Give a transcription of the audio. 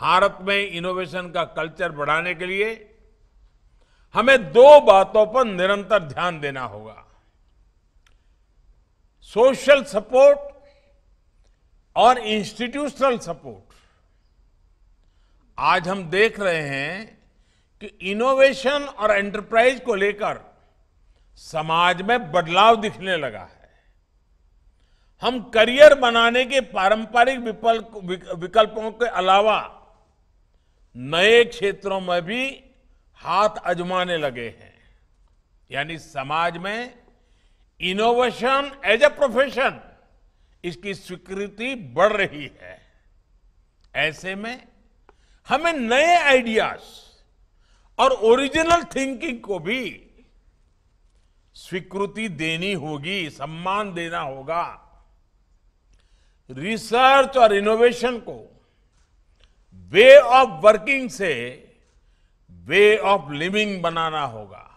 भारत में इनोवेशन का कल्चर बढ़ाने के लिए हमें दो बातों पर निरंतर ध्यान देना होगा सोशल सपोर्ट और इंस्टीट्यूशनल सपोर्ट आज हम देख रहे हैं कि इनोवेशन और एंटरप्राइज को लेकर समाज में बदलाव दिखने लगा है हम करियर बनाने के पारंपरिक विकल्पों के अलावा नए क्षेत्रों में भी हाथ अजमाने लगे हैं यानी समाज में इनोवेशन एज ए प्रोफेशन इसकी स्वीकृति बढ़ रही है ऐसे में हमें नए आइडियाज और ओरिजिनल थिंकिंग को भी स्वीकृति देनी होगी सम्मान देना होगा रिसर्च और इनोवेशन को वे ऑफ वर्किंग से वे ऑफ लिविंग बनाना होगा